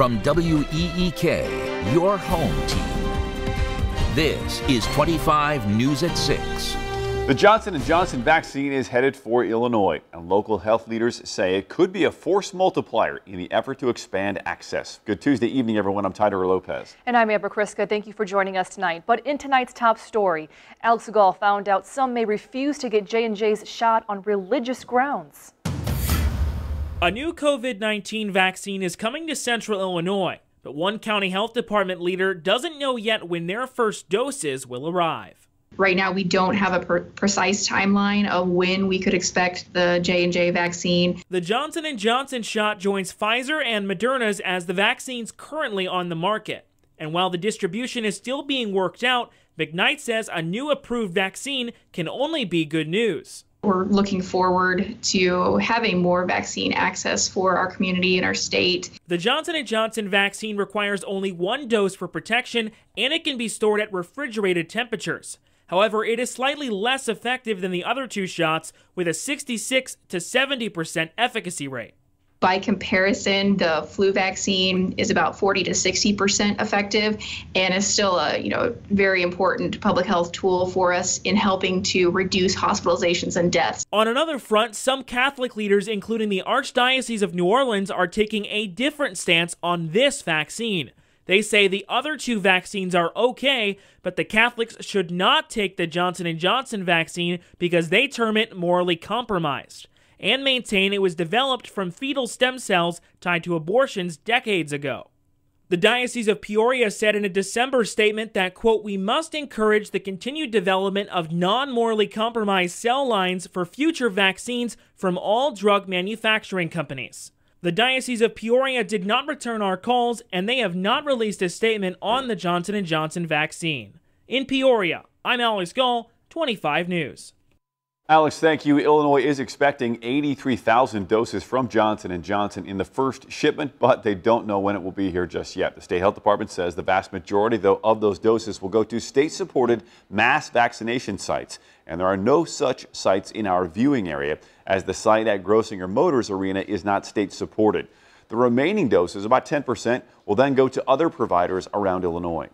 From WEEK, your home team. This is 25 News at 6. The Johnson & Johnson vaccine is headed for Illinois, and local health leaders say it could be a force multiplier in the effort to expand access. Good Tuesday evening, everyone. I'm Tyler Lopez. And I'm Amber Kriska. Thank you for joining us tonight. But in tonight's top story, Alex Gall found out some may refuse to get J&J's shot on religious grounds. A new COVID 19 vaccine is coming to central Illinois, but one county health department leader doesn't know yet when their first doses will arrive. Right now, we don't have a per- precise timeline of when we could expect the J&J vaccine. The Johnson & Johnson shot joins Pfizer and Moderna's as the vaccines currently on the market. And while the distribution is still being worked out, McKnight says a new approved vaccine can only be good news we're looking forward to having more vaccine access for our community and our state. The Johnson & Johnson vaccine requires only one dose for protection and it can be stored at refrigerated temperatures. However, it is slightly less effective than the other two shots with a 66 to 70% efficacy rate. By comparison, the flu vaccine is about 40 to 60 percent effective, and is still a you know very important public health tool for us in helping to reduce hospitalizations and deaths. On another front, some Catholic leaders, including the Archdiocese of New Orleans, are taking a different stance on this vaccine. They say the other two vaccines are okay, but the Catholics should not take the Johnson & Johnson vaccine because they term it morally compromised and maintain it was developed from fetal stem cells tied to abortions decades ago. The Diocese of Peoria said in a December statement that, quote, we must encourage the continued development of non morally compromised cell lines for future vaccines from all drug manufacturing companies. The Diocese of Peoria did not return our calls and they have not released a statement on the Johnson & Johnson vaccine. In Peoria, I'm Alex Gull, 25 News. Alex, thank you. Illinois is expecting 83,000 doses from Johnson & Johnson in the first shipment, but they don't know when it will be here just yet. The state health department says the vast majority, though, of those doses will go to state-supported mass vaccination sites, and there are no such sites in our viewing area, as the site at Grossinger Motors Arena is not state-supported. The remaining doses, about 10%, will then go to other providers around Illinois.